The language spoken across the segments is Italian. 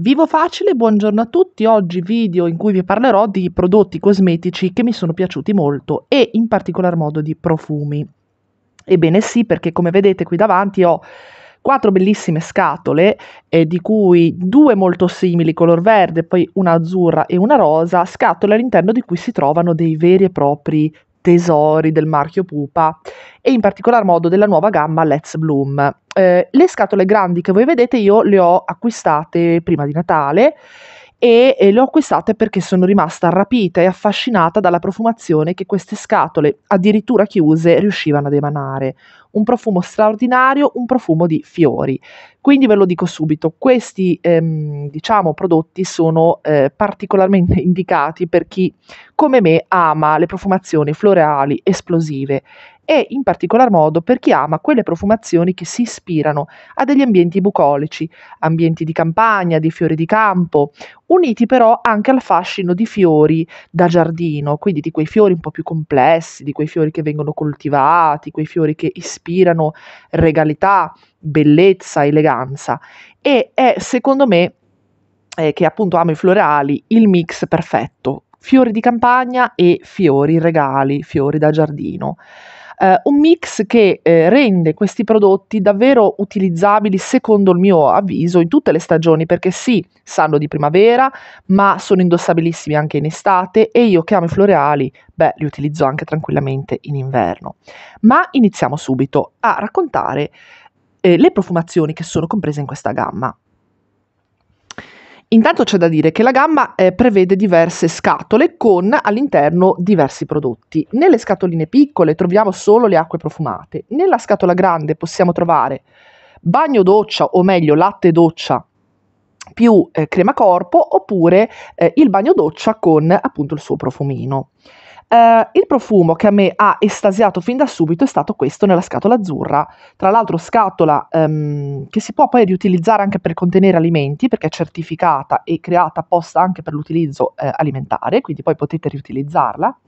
Vivo Facile, buongiorno a tutti. Oggi video in cui vi parlerò di prodotti cosmetici che mi sono piaciuti molto e in particolar modo di profumi. Ebbene sì, perché come vedete qui davanti ho quattro bellissime scatole, eh, di cui due molto simili, color verde, poi una azzurra e una rosa, scatole all'interno di cui si trovano dei veri e propri tesori del marchio Pupa e in particolar modo della nuova gamma Let's Bloom. Eh, le scatole grandi che voi vedete io le ho acquistate prima di Natale e, e le ho acquistate perché sono rimasta rapita e affascinata dalla profumazione che queste scatole, addirittura chiuse, riuscivano ad emanare. Un profumo straordinario, un profumo di fiori. Quindi ve lo dico subito, questi ehm, diciamo, prodotti sono eh, particolarmente indicati per chi come me ama le profumazioni floreali esplosive e in particolar modo per chi ama quelle profumazioni che si ispirano a degli ambienti bucolici, ambienti di campagna, di fiori di campo, uniti però anche al fascino di fiori da giardino, quindi di quei fiori un po' più complessi, di quei fiori che vengono coltivati, quei fiori che ispirano regalità, bellezza, eleganza. E è secondo me, eh, che appunto amo i floreali, il mix perfetto. Fiori di campagna e fiori regali, fiori da giardino eh, un mix che eh, rende questi prodotti davvero utilizzabili, secondo il mio avviso, in tutte le stagioni, perché sì, sanno di primavera, ma sono indossabilissimi anche in estate e io che amo i floreali, beh, li utilizzo anche tranquillamente in inverno. Ma iniziamo subito a raccontare eh, le profumazioni che sono comprese in questa gamma. Intanto c'è da dire che la gamma eh, prevede diverse scatole con all'interno diversi prodotti. Nelle scatoline piccole troviamo solo le acque profumate, nella scatola grande possiamo trovare bagno doccia o meglio latte doccia più eh, crema corpo oppure eh, il bagno doccia con appunto il suo profumino. Uh, il profumo che a me ha estasiato fin da subito è stato questo nella scatola azzurra, tra l'altro scatola um, che si può poi riutilizzare anche per contenere alimenti perché è certificata e creata apposta anche per l'utilizzo uh, alimentare, quindi poi potete riutilizzarla.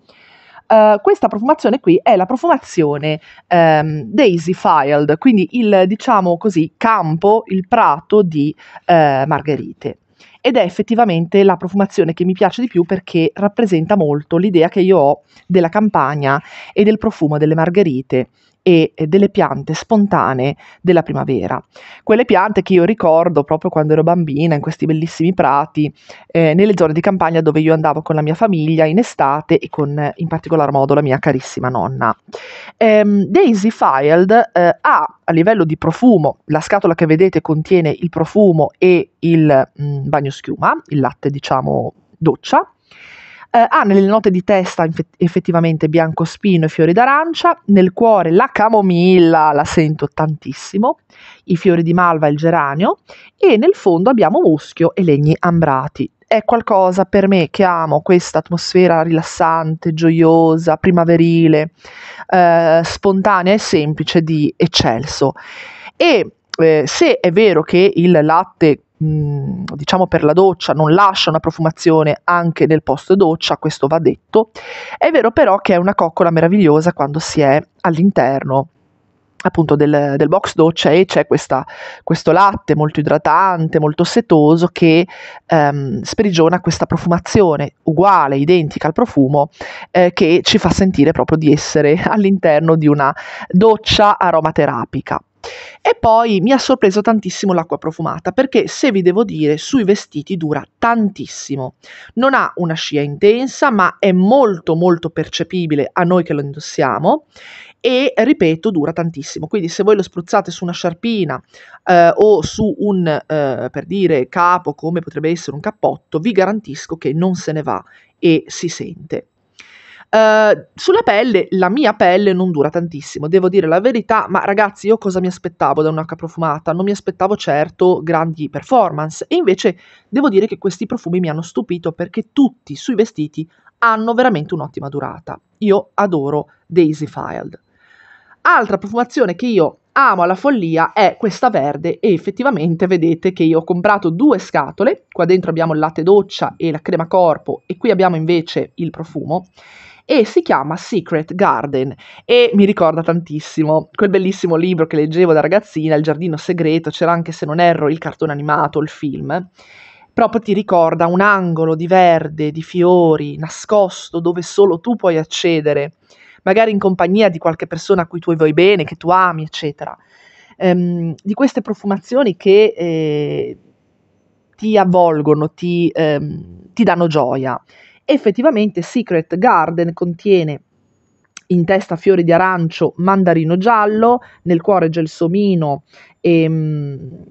Uh, questa profumazione qui è la profumazione um, Daisy Filed, quindi il diciamo così campo, il prato di margherite ed è effettivamente la profumazione che mi piace di più perché rappresenta molto l'idea che io ho della campagna e del profumo delle margherite e delle piante spontanee della primavera. Quelle piante che io ricordo proprio quando ero bambina in questi bellissimi prati, eh, nelle zone di campagna dove io andavo con la mia famiglia in estate e con in particolar modo la mia carissima nonna. Ehm, Daisy Field eh, ha a livello di profumo, la scatola che vedete contiene il profumo e il mh, mm, bagnoschiuma, il latte diciamo doccia, eh, ha nelle note di testa effettivamente biancospino e fiori d'arancia, nel cuore la camomilla, la sento tantissimo, i fiori di malva e il geranio e nel fondo abbiamo muschio e legni ambrati. È qualcosa per me che amo questa atmosfera rilassante, gioiosa, primaverile, eh, spontanea e semplice di Eccelso. E eh, se è vero che il latte diciamo per la doccia, non lascia una profumazione anche nel post doccia, questo va detto. È vero però che è una coccola meravigliosa quando si è all'interno appunto del, del, box doccia e c'è questa, questo latte molto idratante, molto setoso che ehm, sprigiona questa profumazione uguale, identica al profumo eh, che ci fa sentire proprio di essere all'interno di una doccia aromaterapica. E poi mi ha sorpreso tantissimo l'acqua profumata, perché se vi devo dire, sui vestiti dura tantissimo. Non ha una scia intensa, ma è molto molto percepibile a noi che lo indossiamo e ripeto dura tantissimo quindi se voi lo spruzzate su una sciarpina eh, o su un eh, per dire capo come potrebbe essere un cappotto vi garantisco che non se ne va e si sente eh, sulla pelle, la mia pelle non dura tantissimo, devo dire la verità, ma ragazzi io cosa mi aspettavo da un'acqua profumata? Non mi aspettavo certo grandi performance e invece devo dire che questi profumi mi hanno stupito perché tutti sui vestiti hanno veramente un'ottima durata. Io adoro Daisy Filed. Altra profumazione che io amo alla follia è questa verde e effettivamente vedete che io ho comprato due scatole, qua dentro abbiamo il latte doccia e la crema corpo e qui abbiamo invece il profumo e si chiama Secret Garden e mi ricorda tantissimo quel bellissimo libro che leggevo da ragazzina, Il giardino segreto, c'era anche se non erro il cartone animato, il film proprio ti ricorda un angolo di verde, di fiori, nascosto, dove solo tu puoi accedere, magari in compagnia di qualche persona a cui tu vuoi bene, che tu ami, eccetera. Ehm, di queste profumazioni che eh, ti avvolgono, ti, ehm, ti danno gioia. Effettivamente Secret Garden contiene in testa fiori di arancio, mandarino giallo, nel cuore gelsomino, ehm,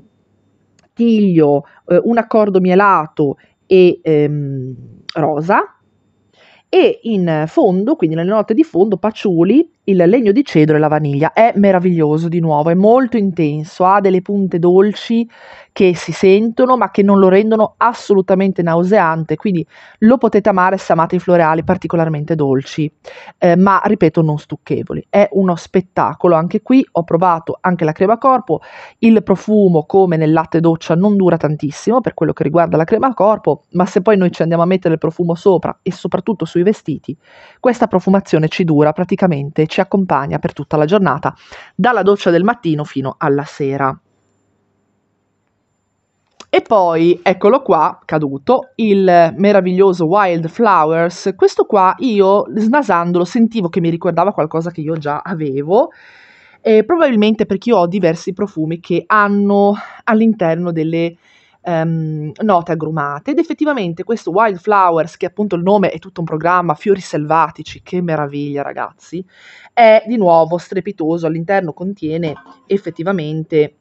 tiglio, eh, un accordo mielato e ehm, rosa. E in fondo, quindi nelle note di fondo, paciuli, il legno di cedro e la vaniglia. È meraviglioso di nuovo, è molto intenso, ha delle punte dolci che si sentono ma che non lo rendono assolutamente nauseante, quindi lo potete amare se amate i floreali particolarmente dolci, eh, ma ripeto non stucchevoli. È uno spettacolo, anche qui ho provato anche la crema corpo, il profumo come nel latte doccia non dura tantissimo per quello che riguarda la crema corpo, ma se poi noi ci andiamo a mettere il profumo sopra e soprattutto sui vestiti, questa profumazione ci dura praticamente, ci accompagna per tutta la giornata, dalla doccia del mattino fino alla sera. E poi, eccolo qua, caduto, il meraviglioso Wildflowers. Questo qua io, snasandolo, sentivo che mi ricordava qualcosa che io già avevo. Eh, probabilmente perché io ho diversi profumi che hanno all'interno delle um, note agrumate ed effettivamente questo Wildflowers, che appunto il nome è tutto un programma, fiori selvatici, che meraviglia ragazzi, è di nuovo strepitoso, all'interno contiene effettivamente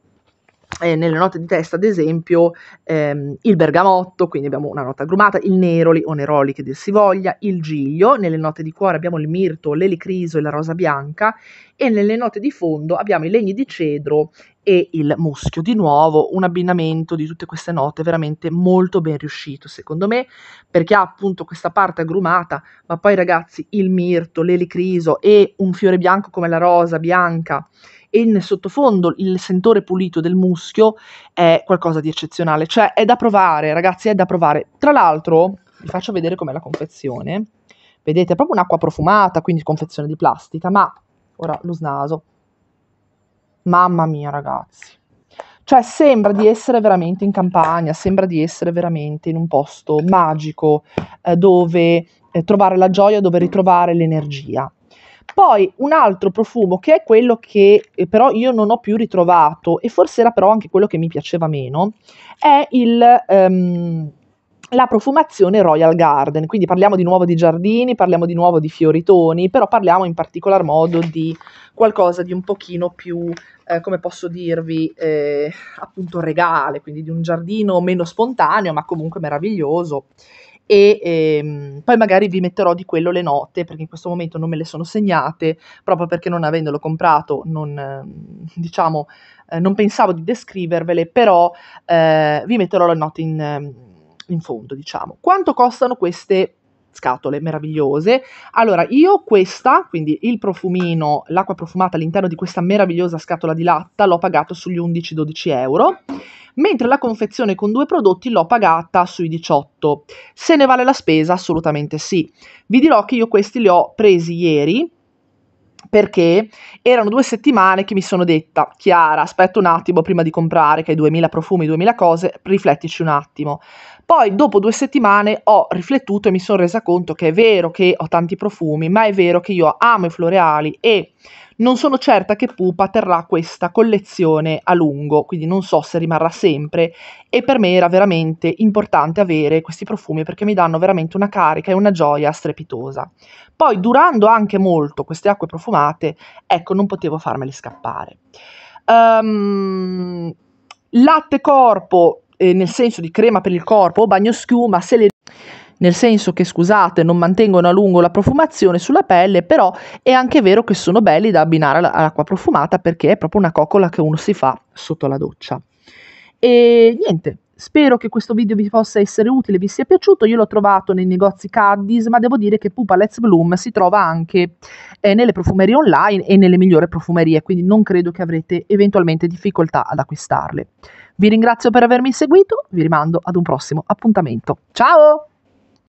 eh, nelle note di testa, ad esempio, ehm, il bergamotto, quindi abbiamo una nota grumata, il neroli o neroli che dir si voglia, il giglio, nelle note di cuore abbiamo il mirto, l'elicriso e la rosa bianca e nelle note di fondo abbiamo i legni di cedro e il muschio. Di nuovo un abbinamento di tutte queste note veramente molto ben riuscito, secondo me, perché ha appunto questa parte agrumata, ma poi ragazzi il mirto, l'elicriso e un fiore bianco come la rosa bianca e in sottofondo il sentore pulito del muschio è qualcosa di eccezionale. Cioè è da provare, ragazzi, è da provare. Tra l'altro, vi faccio vedere com'è la confezione. Vedete, è proprio un'acqua profumata, quindi confezione di plastica, ma ora lo snaso. Mamma mia, ragazzi. Cioè sembra di essere veramente in campagna, sembra di essere veramente in un posto magico eh, dove eh, trovare la gioia, dove ritrovare l'energia. Poi un altro profumo che è quello che eh, però io non ho più ritrovato e forse era però anche quello che mi piaceva meno, è il, um, la profumazione Royal Garden. Quindi parliamo di nuovo di giardini, parliamo di nuovo di fioritoni, però parliamo in particolar modo di qualcosa di un pochino più, eh, come posso dirvi, eh, appunto regale, quindi di un giardino meno spontaneo ma comunque meraviglioso e ehm, poi magari vi metterò di quello le note perché in questo momento non me le sono segnate proprio perché non avendolo comprato non, ehm, diciamo, eh, non pensavo di descrivervele però eh, vi metterò le note in, ehm, in fondo diciamo. Quanto costano queste scatole meravigliose. Allora, io questa, quindi il profumino, l'acqua profumata all'interno di questa meravigliosa scatola di latta, l'ho pagato sugli 11-12 euro, mentre la confezione con due prodotti l'ho pagata sui 18. Se ne vale la spesa? Assolutamente sì. Vi dirò che io questi li ho presi ieri, perché erano due settimane che mi sono detta, Chiara, aspetta un attimo prima di comprare, che hai 2000 profumi, 2000 cose, riflettici un attimo. Poi dopo due settimane ho riflettuto e mi sono resa conto che è vero che ho tanti profumi, ma è vero che io amo i floreali e non sono certa che Pupa terrà questa collezione a lungo, quindi non so se rimarrà sempre e per me era veramente importante avere questi profumi perché mi danno veramente una carica e una gioia strepitosa. Poi durando anche molto queste acque profumate, ecco, non potevo farmeli scappare. Um, latte corpo, eh, nel senso di crema per il corpo o bagno schiuma, se le nel senso che scusate non mantengono a lungo la profumazione sulla pelle, però è anche vero che sono belli da abbinare all'acqua profumata perché è proprio una coccola che uno si fa sotto la doccia. E niente, Spero che questo video vi possa essere utile, vi sia piaciuto. Io l'ho trovato nei negozi Caddis, ma devo dire che Pupa Let's Bloom si trova anche eh, nelle profumerie online e nelle migliori profumerie, quindi non credo che avrete eventualmente difficoltà ad acquistarle. Vi ringrazio per avermi seguito, vi rimando ad un prossimo appuntamento. Ciao!